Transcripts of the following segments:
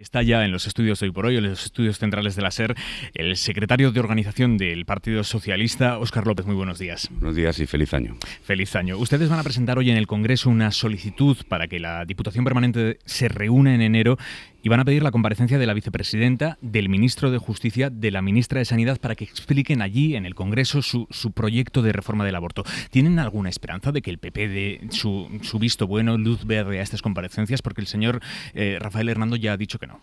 Está ya en los estudios hoy por hoy, en los estudios centrales de la SER, el secretario de organización del Partido Socialista, Óscar López. Muy buenos días. Buenos días y feliz año. Feliz año. Ustedes van a presentar hoy en el Congreso una solicitud para que la Diputación Permanente se reúna en enero y van a pedir la comparecencia de la vicepresidenta, del ministro de Justicia, de la ministra de Sanidad para que expliquen allí en el Congreso su, su proyecto de reforma del aborto. ¿Tienen alguna esperanza de que el PP dé su, su visto bueno, luz verde a estas comparecencias? Porque el señor eh, Rafael Hernando ya ha dicho que no.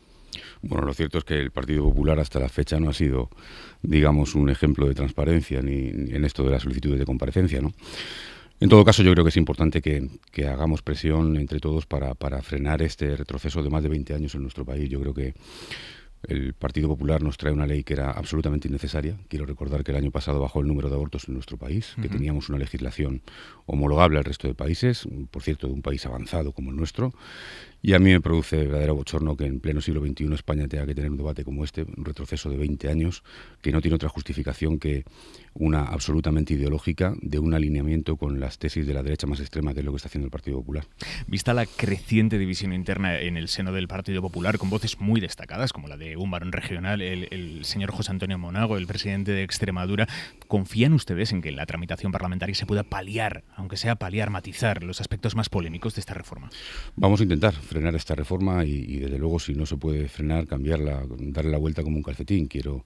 Bueno, lo cierto es que el Partido Popular hasta la fecha no ha sido, digamos, un ejemplo de transparencia ni en esto de las solicitudes de comparecencia, ¿no? En todo caso, yo creo que es importante que, hagamos presión entre todos para, frenar este retroceso de más de 20 años en nuestro país. Yo creo que el Partido Popular nos trae una ley que era absolutamente innecesaria. Quiero recordar que el año pasado bajó el número de abortos en nuestro país, que teníamos una legislación homologable al resto de países, por cierto, de un país avanzado como el nuestro, y a mí me produce verdadero bochorno que en pleno siglo XXI España tenga que tener un debate como este, un retroceso de 20 años, que no tiene otra justificación que una absolutamente ideológica de un alineamiento con las tesis de la derecha más extrema, que es lo que está haciendo el Partido Popular. Vista la creciente división interna en el seno del Partido Popular, con voces muy destacadas, como la de un varón regional, el, el señor José Antonio Monago, el presidente de Extremadura, ¿confían ustedes en que la tramitación parlamentaria se pueda paliar, aunque sea paliar, matizar los aspectos más polémicos de esta reforma? Vamos a intentar frenar esta reforma y, desde luego si no se puede frenar, cambiarla, darle la vuelta como un calcetín. Quiero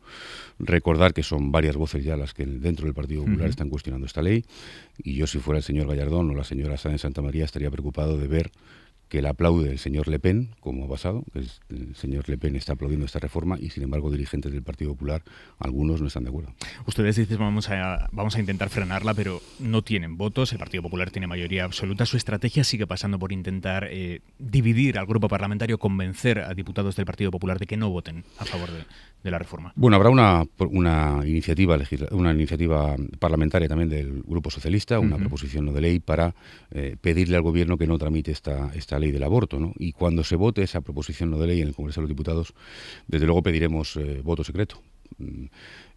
recordar que son varias voces ya las que dentro del Partido Popular están cuestionando esta ley y yo si fuera el señor Gallardón o la señora Sáenz Santa María estaría preocupado de ver que la aplaude el señor Le Pen, como ha pasado, que el señor Le Pen está aplaudiendo esta reforma y sin embargo dirigentes del Partido Popular, algunos no están de acuerdo. Ustedes dicen vamos a, vamos a intentar frenarla, pero no tienen votos, el Partido Popular tiene mayoría absoluta, su estrategia sigue pasando por intentar eh, dividir al grupo parlamentario, convencer a diputados del Partido Popular de que no voten a favor de de la reforma. Bueno, habrá una, una, iniciativa, una iniciativa parlamentaria también del Grupo Socialista, una proposición no de ley para eh, pedirle al Gobierno que no tramite esta, esta ley del aborto. ¿no? Y cuando se vote esa proposición no de ley en el Congreso de los Diputados, desde luego pediremos eh, voto secreto. Mm,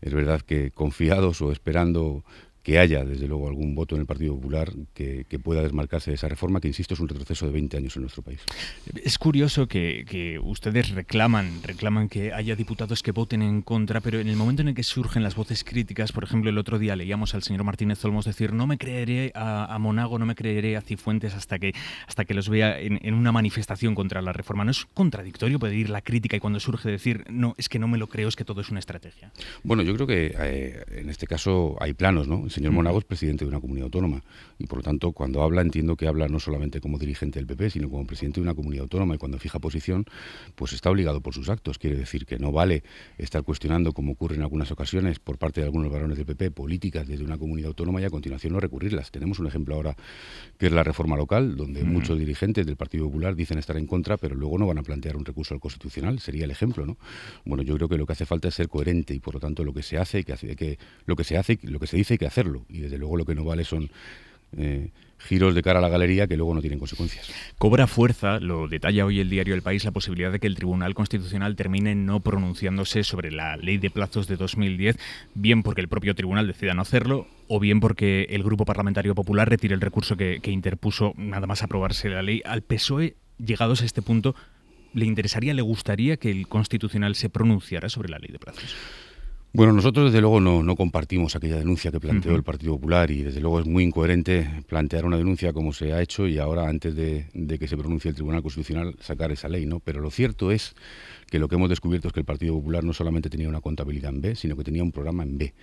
es verdad que confiados o esperando que haya, desde luego, algún voto en el Partido Popular que, pueda desmarcarse de esa reforma, que, insisto, es un retroceso de 20 años en nuestro país. Es curioso que, ustedes reclaman, reclaman que haya diputados que voten en contra, pero en el momento en el que surgen las voces críticas, por ejemplo, el otro día leíamos al señor Martínez Olmos decir, no me creeré a, Monago, no me creeré a Cifuentes hasta que, hasta que los vea en, una manifestación contra la reforma. ¿No es contradictorio pedir la crítica y cuando surge decir, no, es que no me lo creo, es que todo es una estrategia? Bueno, yo creo que eh, en este caso hay planos, ¿no? señor mm. Monago es presidente de una comunidad autónoma y por lo tanto cuando habla entiendo que habla no solamente como dirigente del PP, sino como presidente de una comunidad autónoma y cuando fija posición pues está obligado por sus actos. Quiere decir que no vale estar cuestionando, como ocurre en algunas ocasiones por parte de algunos varones del PP, políticas desde una comunidad autónoma y a continuación no recurrirlas. Tenemos un ejemplo ahora que es la reforma local, donde mm. muchos dirigentes del Partido Popular dicen estar en contra, pero luego no van a plantear un recurso al Constitucional. Sería el ejemplo, ¿no? Bueno, yo creo que lo que hace falta es ser coherente y por lo tanto lo que se hace, que, que lo que se hace, lo que se dice hay que hacer y desde luego lo que no vale son eh, giros de cara a la galería que luego no tienen consecuencias. Cobra fuerza, lo detalla hoy el diario El País, la posibilidad de que el Tribunal Constitucional termine no pronunciándose sobre la ley de plazos de 2010, bien porque el propio tribunal decida no hacerlo o bien porque el Grupo Parlamentario Popular retire el recurso que, que interpuso nada más aprobarse la ley. Al PSOE, llegados a este punto, ¿le interesaría, le gustaría que el Constitucional se pronunciara sobre la ley de plazos? Bueno, nosotros desde luego no, no compartimos aquella denuncia que planteó el Partido Popular y desde luego es muy incoherente plantear una denuncia como se ha hecho y ahora antes de, que se pronuncie el Tribunal Constitucional sacar esa ley, ¿no? Pero lo cierto es que lo que hemos descubierto es que el Partido Popular no solamente tenía una contabilidad en B, sino que tenía un programa en B.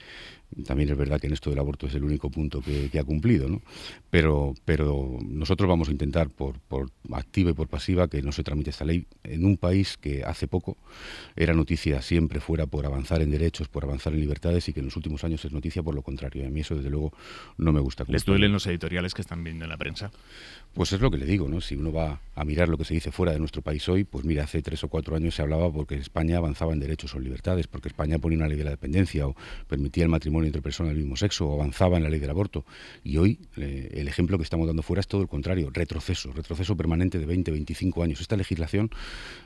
También es verdad que en esto del aborto es el único punto que, ha cumplido, ¿no? Pero, pero nosotros vamos a intentar por, por activa y por pasiva que no se tramite esta ley en un país que hace poco era noticia siempre fuera por avanzar en derechos, por avanzar en libertades y que en los últimos años es noticia por lo contrario. a mí eso, desde luego, no me gusta. ¿Les duelen los editoriales que están viendo en la prensa? Pues es lo que le digo, ¿no? Si uno va a mirar lo que se dice fuera de nuestro país hoy, pues mira, hace tres o cuatro años se hablaba porque España avanzaba en derechos o libertades, porque España ponía una ley de la dependencia o permitía el matrimonio entre personas del mismo sexo o avanzaba en la ley del aborto. Y hoy eh, el ejemplo que estamos dando fuera es todo el contrario, retroceso, retroceso permanente de 20, 25 años. Esta legislación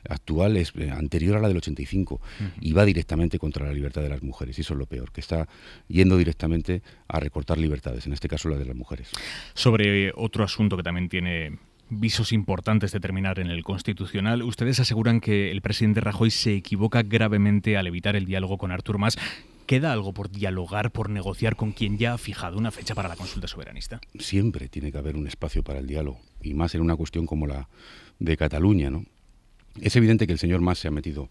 actual es eh, anterior a la del 85 y va directamente contra la libertad de las mujeres, y eso es lo peor, que está yendo directamente a recortar libertades, en este caso la de las mujeres. Sobre eh, otro asunto que también tiene visos importantes de terminar en el Constitucional. Ustedes aseguran que el presidente Rajoy se equivoca gravemente al evitar el diálogo con Artur Mas. ¿Queda algo por dialogar, por negociar con quien ya ha fijado una fecha para la consulta soberanista? Siempre tiene que haber un espacio para el diálogo, y más en una cuestión como la de Cataluña. ¿no? Es evidente que el señor Mas se ha metido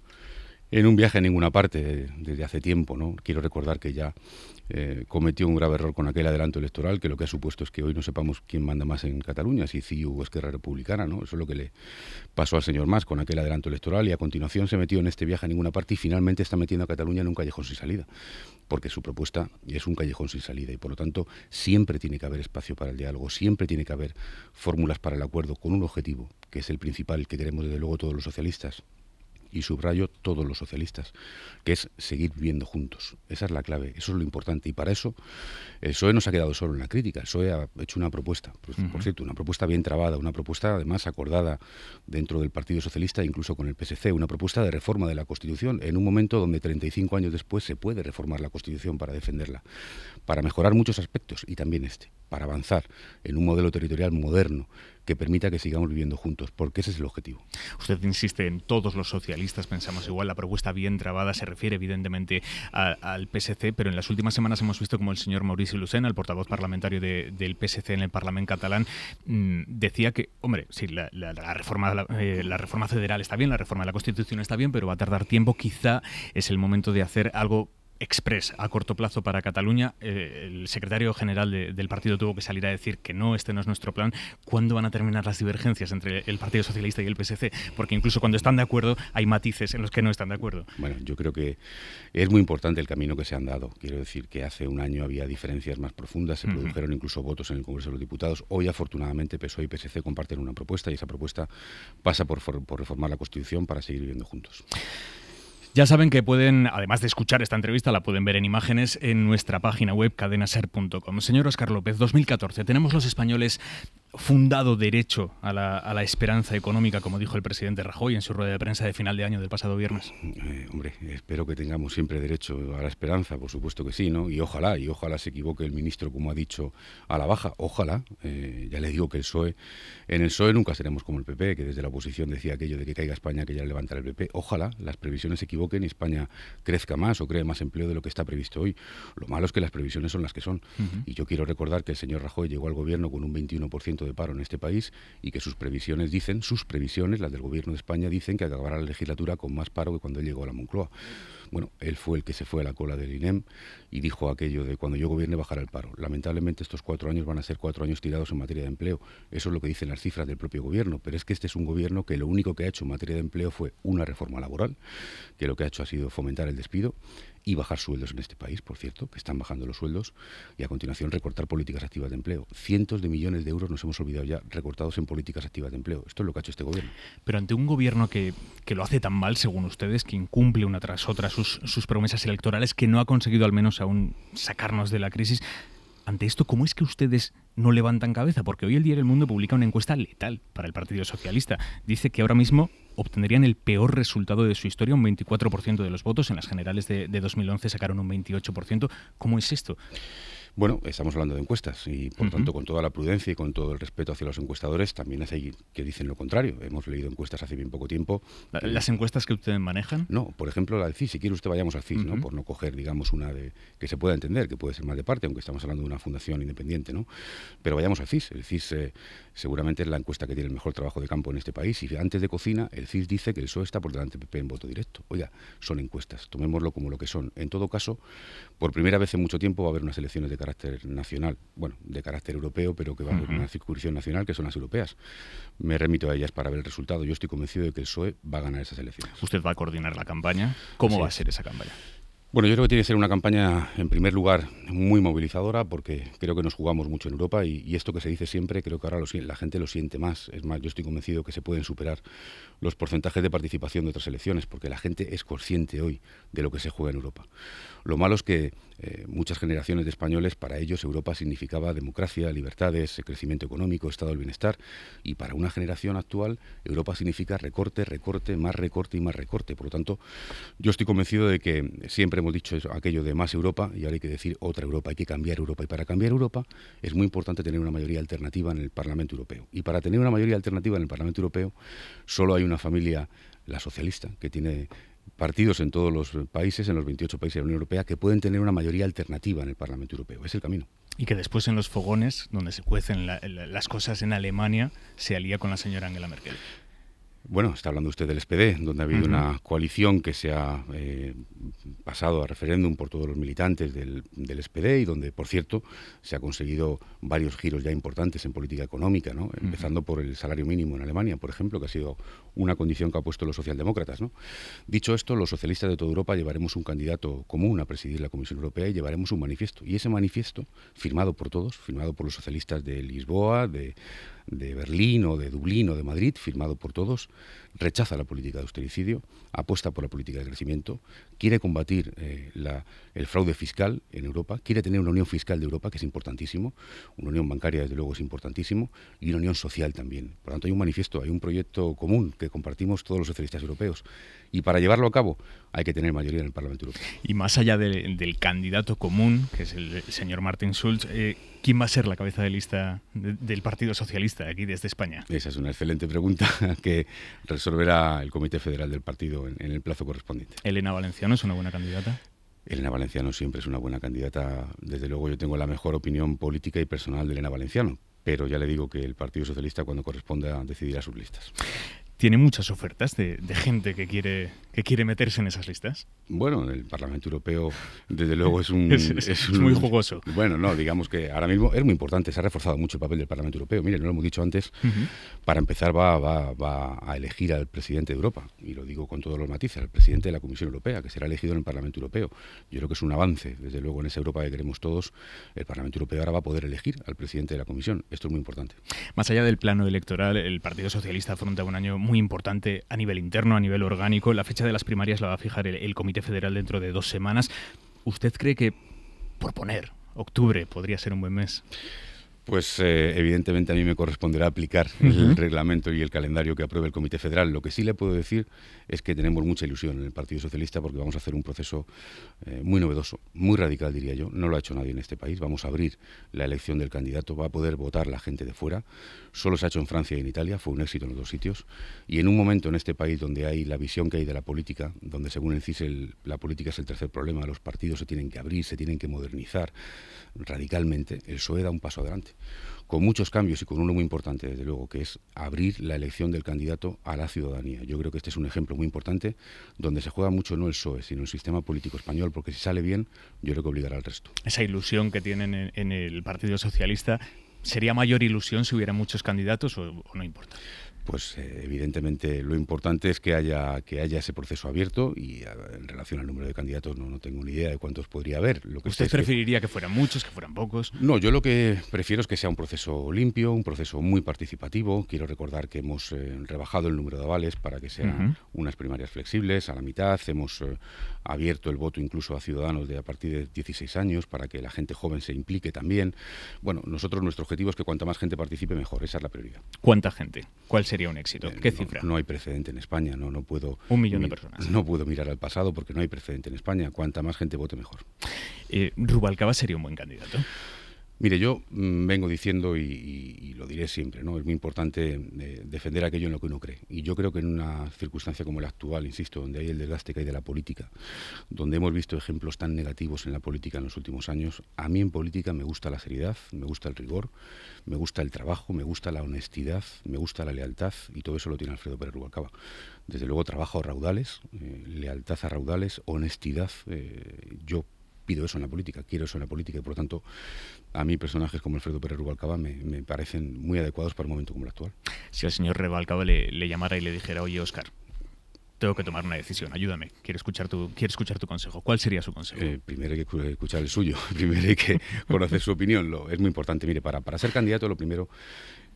en un viaje a ninguna parte desde hace tiempo. ¿no? Quiero recordar que ya eh, cometió un grave error con aquel adelanto electoral, que lo que ha supuesto es que hoy no sepamos quién manda más en Cataluña, si CIU o Esquerra Republicana. ¿no? Eso es lo que le pasó al señor Mas con aquel adelanto electoral y a continuación se metió en este viaje a ninguna parte y finalmente está metiendo a Cataluña en un callejón sin salida porque su propuesta es un callejón sin salida y por lo tanto siempre tiene que haber espacio para el diálogo, siempre tiene que haber fórmulas para el acuerdo con un objetivo, que es el principal que queremos desde luego todos los socialistas, y subrayo todos los socialistas, que es seguir viviendo juntos. Esa es la clave, eso es lo importante. Y para eso el eh, PSOE no se ha quedado solo en la crítica, el PSOE ha hecho una propuesta, pues, por, cierto, una propuesta bien trabada, una propuesta además acordada dentro del Partido Socialista, incluso con el PSC, una propuesta de reforma de la Constitución, en un momento donde 35 años después se puede reformar la Constitución para defenderla, para mejorar muchos aspectos y también este, para avanzar en un modelo territorial moderno que permita que sigamos viviendo juntos, porque ese es el objetivo. Usted insiste en todos los socialistas, pensamos igual, la propuesta bien trabada se refiere evidentemente al PSC, pero en las últimas semanas hemos visto como el señor Mauricio Lucena, el portavoz parlamentario del PSC en el Parlamento catalán, mm, decía que, hombre, sí, la, reforma, eh, la reforma federal está bien, la reforma de la Constitución está bien, pero va a tardar tiempo, quizá es el momento de hacer algo express a corto plazo para Cataluña. Eh, el secretario general del partido tuvo que salir a decir que no, este no es nuestro plan. ¿Cuándo van a terminar las divergencias entre el Partido Socialista y el PSC? Porque incluso cuando están de acuerdo hay matices en los que no están de acuerdo. Bueno, yo creo que es muy importante el camino que se han dado. Quiero decir que hace un año había diferencias más profundas, se produjeron incluso votos en el Congreso de los Diputados. Hoy, afortunadamente, PSOE y PSC comparten una propuesta y esa propuesta pasa por reformar la Constitución para seguir viviendo juntos. Ya saben que pueden, además de escuchar esta entrevista, la pueden ver en imágenes en nuestra página web cadenaser.com. Señor Oscar López, 2014, tenemos los españoles fundado derecho a la, esperanza económica, como dijo el presidente Rajoy en su rueda de prensa de final de año del pasado viernes? Eh, hombre, espero que tengamos siempre derecho a la esperanza, por supuesto que sí, ¿no? Y ojalá, y ojalá se equivoque el ministro, como ha dicho, a la baja, ojalá. Eh, ya le digo que el PSOE, en el PSOE nunca seremos como el PP, que desde la oposición decía aquello de que caiga España, que ya levantará el PP. Ojalá las previsiones se equivoquen y España crezca más o cree más empleo de lo que está previsto hoy. Lo malo es que las previsiones son las que son. Y yo quiero recordar que el señor Rajoy llegó al gobierno con un 21% de paro en este país y que sus previsiones dicen, sus previsiones, las del Gobierno de España, dicen que acabará la legislatura con más paro que cuando llegó a la Moncloa. Bueno, él fue el que se fue a la cola del INEM y dijo aquello de cuando yo gobierne bajar el paro. Lamentablemente estos cuatro años van a ser cuatro años tirados en materia de empleo. Eso es lo que dicen las cifras del propio gobierno, pero es que este es un gobierno que lo único que ha hecho en materia de empleo fue una reforma laboral, que lo que ha hecho ha sido fomentar el despido y bajar sueldos en este país, por cierto, que están bajando los sueldos, y a continuación recortar políticas activas de empleo. Cientos de millones de euros nos hemos olvidado ya recortados en políticas activas de empleo. Esto es lo que ha hecho este gobierno. Pero ante un gobierno que, que lo hace tan mal, según ustedes, que incumple una tras otra sus sus, promesas electorales que no ha conseguido al menos aún sacarnos de la crisis. Ante esto, ¿cómo es que ustedes no levantan cabeza? Porque hoy el Día El Mundo publica una encuesta letal para el Partido Socialista. Dice que ahora mismo obtendrían el peor resultado de su historia, un 24% de los votos. En las generales de, de 2011 sacaron un 28%. ¿Cómo es esto? Bueno, estamos hablando de encuestas y, por tanto, con toda la prudencia y con todo el respeto hacia los encuestadores, también hay que dicen lo contrario. Hemos leído encuestas hace bien poco tiempo. ¿Las encuestas que ustedes manejan? No, por ejemplo, la del CIS. Si quiere usted, vayamos al CIS, ¿no? Por no coger, digamos, una de que se pueda entender, que puede ser más de parte, aunque estamos hablando de una fundación independiente, ¿no? Pero vayamos al CIS. El CIS eh, seguramente es la encuesta que tiene el mejor trabajo de campo en este país. Y antes de cocina, el CIS dice que el PSOE está por delante del PP en voto directo. Oiga, son encuestas, tomémoslo como lo que son. En todo caso, por primera vez en mucho tiempo va a haber unas elecciones de carácter nacional, bueno, de carácter europeo, pero que va una circunscripción nacional, que son las europeas. Me remito a ellas para ver el resultado. Yo estoy convencido de que el PSOE va a ganar esas elecciones. ¿Usted va a coordinar la campaña? ¿Cómo va a ser esa campaña? Bueno, yo creo que tiene que ser una campaña, en primer lugar, muy movilizadora, porque creo que nos jugamos mucho en Europa y, esto que se dice siempre, creo que ahora la gente lo siente más. Es más, yo estoy convencido que se pueden superar los porcentajes de participación de otras elecciones, porque la gente es consciente hoy de lo que se juega en Europa. Lo malo es que eh, muchas generaciones de españoles, para ellos Europa significaba democracia, libertades, eh, crecimiento económico, estado del bienestar, y para una generación actual Europa significa recorte, recorte, más recorte y más recorte. Por lo tanto, yo estoy convencido de que siempre hemos dicho aquello de más Europa y ahora hay que decir otra Europa, hay que cambiar Europa. Y para cambiar Europa es muy importante tener una mayoría alternativa en el Parlamento Europeo. Y para tener una mayoría alternativa en el Parlamento Europeo solo hay una familia, la socialista, que tiene partidos en todos los países, en los 28 países de la Unión Europea, que pueden tener una mayoría alternativa en el Parlamento Europeo. Es el camino. Y que después en los fogones, donde se cuecen las cosas en Alemania, se alía con la señora Angela Merkel. Bueno, está hablando usted del SPD, donde ha habido una coalición que se ha eh, pasado a referéndum por todos los militantes del, SPD y donde, por cierto, se ha conseguido varios giros ya importantes en política económica, ¿no? empezando por el salario mínimo en Alemania, por ejemplo, que ha sido una condición que ha puesto los socialdemócratas. Dicho esto, los socialistas de toda Europa llevaremos un candidato común a presidir la Comisión Europea y llevaremos un manifiesto. Y ese manifiesto, firmado por todos, firmado por los socialistas de Lisboa, de de Berlín o de Dublín o de Madrid, firmado por todos, rechaza la política de austericidio, apuesta por la política de crecimiento, quiere combatir eh, el fraude fiscal en Europa, quiere tener una unión fiscal de Europa, que es importantísimo, una unión bancaria, desde luego, es importantísimo, y una unión social también. Por lo tanto, hay un manifiesto, hay un proyecto común que compartimos todos los socialistas europeos, y para llevarlo a cabo hay que tener mayoría en el Parlamento Europeo. Y más allá del candidato común, que es el señor Martin Schulz, eh, ¿Quién va a ser la cabeza de lista del Partido Socialista aquí desde España? Esa es una excelente pregunta que resolverá el Comité Federal del Partido en, en el plazo correspondiente. ¿Elena Valenciano es una buena candidata? Elena Valenciano siempre es una buena candidata. Desde luego yo tengo la mejor opinión política y personal de Elena Valenciano, pero ya le digo que el Partido Socialista cuando corresponda decidirá sus listas tiene muchas ofertas de, gente que quiere, que quiere meterse en esas listas. Bueno, el Parlamento Europeo, desde luego, es un. es, muy jugoso. Bueno, no, digamos que ahora mismo es muy importante, se ha reforzado mucho el papel del Parlamento Europeo. Mire, no lo hemos dicho antes, para empezar va, va, va, a elegir al presidente de Europa, y lo digo con todos los matices, al presidente de la Comisión Europea, que será elegido en el Parlamento Europeo. Yo creo que es un avance, desde luego, en esa Europa que queremos todos, el Parlamento Europeo ahora va a poder elegir al presidente de la Comisión. Esto es muy importante. Más allá del plano electoral, el Partido Socialista afronta un año muy importante a nivel interno, a nivel orgánico. La fecha de las primarias la va a fijar el, Comité Federal dentro de dos semanas. ¿Usted cree que, por poner, octubre podría ser un buen mes? Pues eh, evidentemente a mí me corresponderá aplicar el reglamento y el calendario que apruebe el Comité Federal. Lo que sí le puedo decir es que tenemos mucha ilusión en el Partido Socialista porque vamos a hacer un proceso eh, muy novedoso, muy radical diría yo. No lo ha hecho nadie en este país. Vamos a abrir la elección del candidato, va a poder votar la gente de fuera. Solo se ha hecho en Francia y en Italia, fue un éxito en los dos sitios. Y en un momento en este país donde hay la visión que hay de la política, donde según el CIS la política es el tercer problema, los partidos se tienen que abrir, se tienen que modernizar radicalmente, el PSOE da un paso adelante con muchos cambios y con uno muy importante, desde luego, que es abrir la elección del candidato a la ciudadanía. Yo creo que este es un ejemplo muy importante donde se juega mucho no el PSOE, sino el sistema político español, porque si sale bien, yo creo que obligará al resto. Esa ilusión que tienen en el Partido Socialista, ¿sería mayor ilusión si hubiera muchos candidatos o, o no importa? pues eh, evidentemente lo importante es que haya, que haya ese proceso abierto y en relación al número de candidatos no, no, tengo ni idea de cuántos podría haber. Lo que ¿Usted preferiría que, fueran muchos, que fueran pocos? No, yo lo que prefiero es que sea un proceso limpio, un proceso muy participativo. Quiero recordar que hemos eh, rebajado el número de avales para que sean unas primarias flexibles a la mitad. Hemos eh, abierto el voto incluso a ciudadanos de a partir de 16 años para que la gente joven se implique también. Bueno, nosotros nuestro objetivo es que cuanta más gente participe mejor. Esa es la prioridad. ¿Cuánta gente? ¿Cuál sería un éxito? Eh, ¿Qué no, cifra? No hay precedente en España, no, no puedo... Un millón de personas. No puedo mirar al pasado porque no hay precedente en España. Cuanta más gente vote, mejor. Eh, ¿Rubalcaba sería un buen candidato? Mire, yo mm, vengo diciendo y, lo diré siempre, ¿no? Es muy importante eh, defender aquello en lo que uno cree. Y yo creo que en una circunstancia como la actual, insisto, donde hay el desgaste que hay de la política, donde hemos visto ejemplos tan negativos en la política en los últimos años, a mí en política me gusta la seriedad, me gusta el rigor, me gusta el trabajo, me gusta la honestidad, me gusta la lealtad y todo eso lo tiene Alfredo Pérez Rubalcaba. Desde luego trabajo a raudales, eh, lealtad a raudales, honestidad. Eh, yo pido eso en la política, quiero eso en la política y por lo tanto a mí personajes como Alfredo Pérez Rubalcaba me, me parecen muy adecuados para un momento como el actual. Si al señor Rubalcaba le, llamara y le dijera, oye Oscar, tengo que tomar una decisión, ayúdame, quiero escuchar tu, quiero escuchar tu consejo. ¿Cuál sería su consejo? Eh, primero hay que escuchar el suyo, primero hay que conocer su opinión, lo, es muy importante. Mire, para, para ser candidato lo primero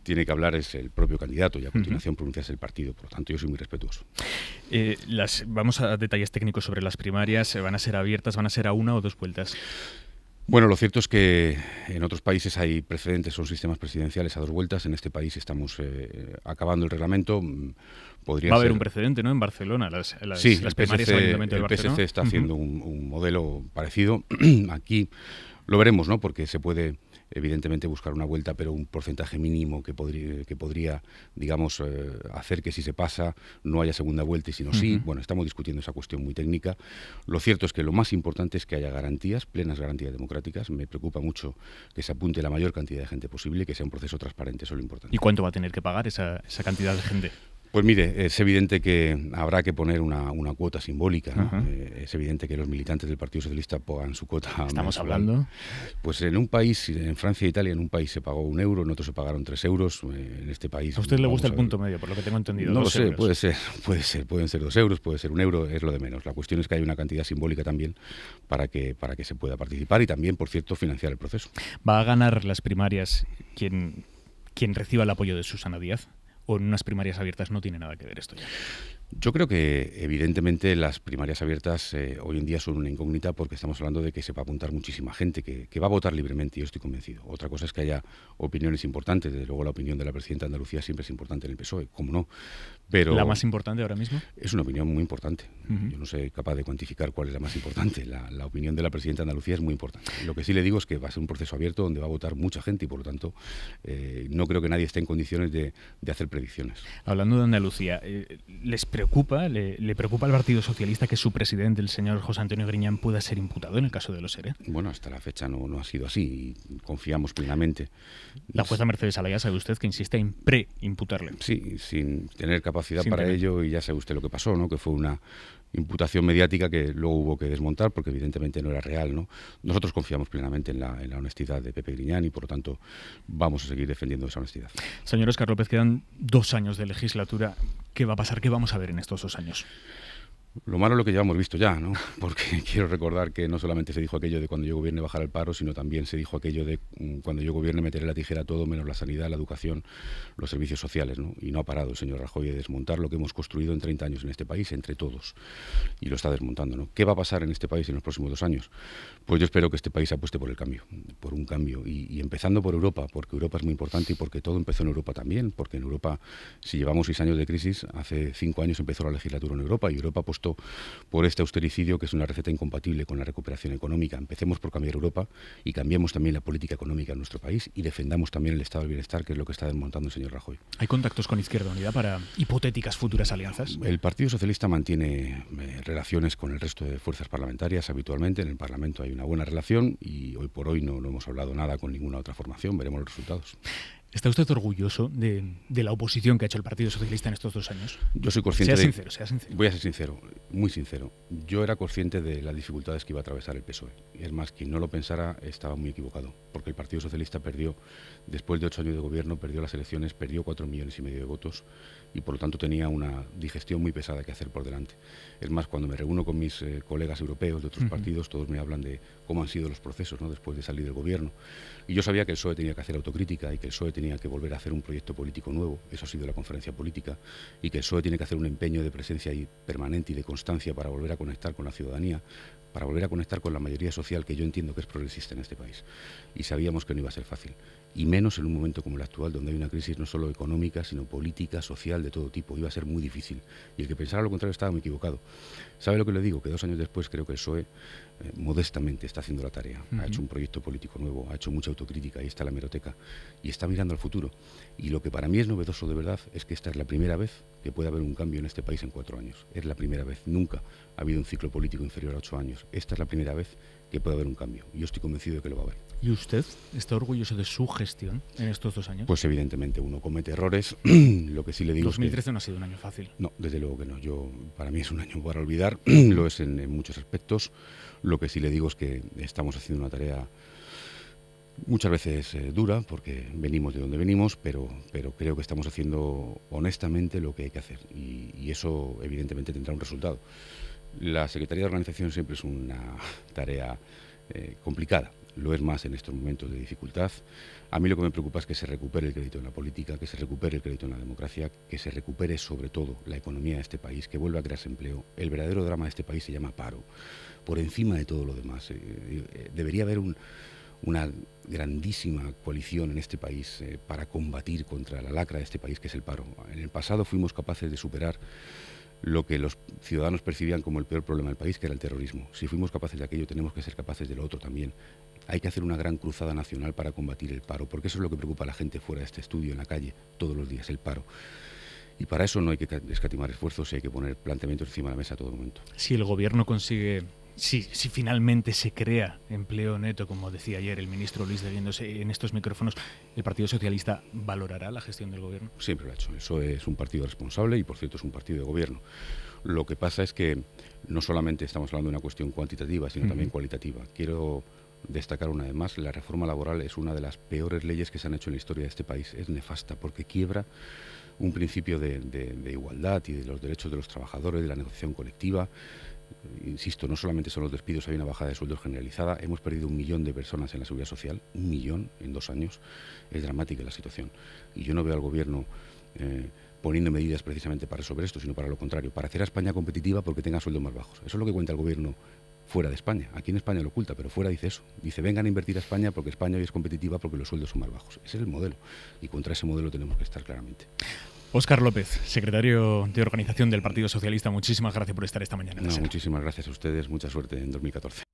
tiene que hablar es el propio candidato y a continuación pronuncias el partido. Por lo tanto, yo soy muy respetuoso. Eh, vamos a detalles técnicos sobre las primarias. ¿Van a ser abiertas? ¿Van a ser a una o dos vueltas? Bueno, lo cierto es que en otros países hay precedentes, son sistemas presidenciales a dos vueltas. En este país estamos eh, acabando el reglamento. Mm, podría Va a haber un precedente, ¿no? En Barcelona, las, sí, las primarias PSC, el PSC está haciendo un, un, modelo parecido. Aquí lo veremos, ¿no? Porque se puede evidentemente buscar una vuelta, pero un porcentaje mínimo que, podría, que podría digamos, eh, hacer que si se pasa no haya segunda vuelta y si no sí. Bueno, estamos discutiendo esa cuestión muy técnica. Lo cierto es que lo más importante es que haya garantías, plenas garantías democráticas. Me preocupa mucho que se apunte la mayor cantidad de gente posible, que sea un proceso transparente, eso es lo importante. ¿Y cuánto va a tener que pagar esa cantidad de gente? Pues mire, es evidente que habrá que poner una, cuota simbólica. Eh, es evidente que los militantes del Partido Socialista pongan su cuota. ¿Estamos hablando? Pues en un país, en Francia e Italia, en un país se pagó un euro, en otro se pagaron tres euros. Eh, en este país. ¿A usted le gusta el punto medio, por lo que tengo entendido? No sé, puede ser, puede ser. Pueden ser dos euros, puede ser un euro, es lo de menos. La cuestión es que hay una cantidad simbólica también para que, para que se pueda participar y también, por cierto, financiar el proceso. ¿Va a ganar las primarias quien, quien reciba el apoyo de Susana Díaz? o en unas primarias abiertas no tiene nada que ver esto ya. Yo creo que evidentemente las primarias abiertas eh, hoy en día son una incógnita porque estamos hablando de que se va a apuntar muchísima gente que, va a votar libremente, yo estoy convencido. Otra cosa es que haya opiniones importantes, desde luego la opinión de la presidenta de Andalucía siempre es importante en el PSOE, como no. Pero ¿La más importante ahora mismo? Es una opinión muy importante. Yo no soy capaz de cuantificar cuál es la más importante. La, opinión de la presidenta de Andalucía es muy importante. Lo que sí le digo es que va a ser un proceso abierto donde va a votar mucha gente y por lo tanto eh, no creo que nadie esté en condiciones de, hacer predicciones. Hablando de Andalucía, eh, les preocupa, le, preocupa al Partido Socialista que su presidente, el señor José Antonio Griñán, pueda ser imputado en el caso de los ERE? Bueno, hasta la fecha no, no ha sido así y confiamos plenamente. La jueza Mercedes Alaya sabe usted que insiste en pre-imputarle. Sí, sin tener capacidad para ello y ya sabe usted lo que pasó, ¿no? que fue una, imputación mediática que luego hubo que desmontar porque evidentemente no era real. ¿no? Nosotros confiamos plenamente en la, en la honestidad de Pepe Griñán y por lo tanto vamos a seguir defendiendo esa honestidad. Señor Oscar López, quedan dos años de legislatura. ¿Qué va a pasar? ¿Qué vamos a ver en estos dos años? Lo malo es lo que ya hemos visto ya, ¿no? Porque quiero recordar que no solamente se dijo aquello de cuando yo gobierne bajar el paro, sino también se dijo aquello de mm, cuando yo gobierne meteré la tijera a todo menos la sanidad, la educación, los servicios sociales, ¿no? Y no ha parado el señor Rajoy de desmontar lo que hemos construido en 30 años en este país, entre todos. Y lo está desmontando, ¿no? ¿Qué va a pasar en este país en los próximos dos años? Pues yo espero que este país apueste por el cambio, por un cambio. Y, y empezando por Europa, porque Europa es muy importante y porque todo empezó en Europa también, porque en Europa, si llevamos seis años de crisis, hace cinco años empezó la legislatura en Europa y Europa pues, por este austericidio, que es una receta incompatible con la recuperación económica. Empecemos por cambiar Europa y cambiemos también la política económica en nuestro país y defendamos también el estado del bienestar, que es lo que está desmontando el señor Rajoy. ¿Hay contactos con Izquierda Unida para hipotéticas futuras alianzas? El Partido Socialista mantiene eh, relaciones con el resto de fuerzas parlamentarias habitualmente. En el Parlamento hay una buena relación y hoy por hoy no, no hemos hablado nada con ninguna otra formación. Veremos los resultados. ¿Está usted orgulloso de, la oposición que ha hecho el Partido Socialista en estos dos años? Yo soy consciente. Sea de, sincero, sea sincero. Voy a ser sincero, muy sincero. Yo era consciente de las dificultades que iba a atravesar el PSOE. Es más, quien no lo pensara estaba muy equivocado porque el Partido Socialista perdió, después de ocho años de gobierno, perdió las elecciones, perdió cuatro millones y medio de votos y por lo tanto tenía una digestión muy pesada que hacer por delante. Es más, cuando me reúno con mis eh, colegas europeos de otros partidos, todos me hablan de cómo han sido los procesos ¿no? después de salir del gobierno. Y yo sabía que el PSOE tenía que hacer autocrítica y que el PSOE tenía que volver a hacer un proyecto político nuevo, eso ha sido la conferencia política, y que el PSOE tiene que hacer un empeño de presencia y permanente y de constancia para volver a conectar con la ciudadanía, para volver a conectar con la mayoría social que yo entiendo que es progresista en este país. Y sabíamos que no iba a ser fácil, y menos en un momento como el actual, donde hay una crisis no solo económica, sino política, social, de todo tipo, iba a ser muy difícil. Y el que pensara lo contrario estaba muy equivocado. ¿Sabe lo que le digo? Que dos años después creo que el PSOE eh, modestamente está haciendo la tarea. Ha hecho un proyecto político nuevo, ha hecho mucha autocrítica, y está la meroteca y está mirando al futuro. Y lo que para mí es novedoso de verdad es que esta es la primera vez que puede haber un cambio en este país en cuatro años. Es la primera vez. Nunca ha habido un ciclo político inferior a ocho años. Esta es la primera vez que puede haber un cambio. Y Yo estoy convencido de que lo va a haber. ¿Y usted está orgulloso de su gestión en estos dos años? Pues evidentemente uno comete errores. lo que sí le digo 2013 es que, no ha sido un año fácil. No, desde luego que no. Yo para mí es un año para olvidar lo es en, muchos aspectos. Lo que sí le digo es que estamos haciendo una tarea muchas veces eh, dura, porque venimos de donde venimos, pero, pero creo que estamos haciendo honestamente lo que hay que hacer y, eso evidentemente tendrá un resultado. La Secretaría de Organización siempre es una tarea eh, complicada lo es más en estos momentos de dificultad. A mí lo que me preocupa es que se recupere el crédito en la política, que se recupere el crédito en la democracia, que se recupere sobre todo la economía de este país, que vuelva a crearse empleo. El verdadero drama de este país se llama paro, por encima de todo lo demás. Eh, eh, debería haber una grandísima coalición en este país eh, para combatir contra la lacra de este país que es el paro. En el pasado fuimos capaces de superar lo que los ciudadanos percibían como el peor problema del país, que era el terrorismo. Si fuimos capaces de aquello, tenemos que ser capaces de lo otro también. Hay que hacer una gran cruzada nacional para combatir el paro, porque eso es lo que preocupa a la gente fuera de este estudio, en la calle, todos los días, el paro. Y para eso no hay que escatimar esfuerzos y hay que poner planteamientos encima de la mesa a todo momento. Si el gobierno consigue si, finalmente se crea empleo neto, como decía ayer el ministro Luis de en estos micrófonos, ¿el Partido Socialista valorará la gestión del gobierno? Siempre lo ha hecho. Eso es un partido responsable y, por cierto, es un partido de gobierno. Lo que pasa es que no solamente estamos hablando de una cuestión cuantitativa, sino también cualitativa. Quiero destacar una vez más, la reforma laboral es una de las peores leyes que se han hecho en la historia de este país. Es nefasta porque quiebra un principio de, igualdad y de los derechos de los trabajadores, de la negociación colectiva. Insisto, no solamente son los despidos, hay una bajada de sueldos generalizada. Hemos perdido un millón de personas en la seguridad social, un millón en dos años. Es dramática la situación. Y yo no veo al gobierno... Eh, poniendo medidas precisamente para resolver esto, sino para lo contrario, para hacer a España competitiva porque tenga sueldos más bajos. Eso es lo que cuenta el gobierno fuera de España. Aquí en España lo oculta, pero fuera dice eso. Dice, vengan a invertir a España porque España hoy es competitiva porque los sueldos son más bajos. Ese es el modelo. Y contra ese modelo tenemos que estar claramente. Óscar López, secretario de Organización del Partido Socialista, muchísimas gracias por estar esta mañana. muchísimas gracias a ustedes. Mucha suerte en 2014.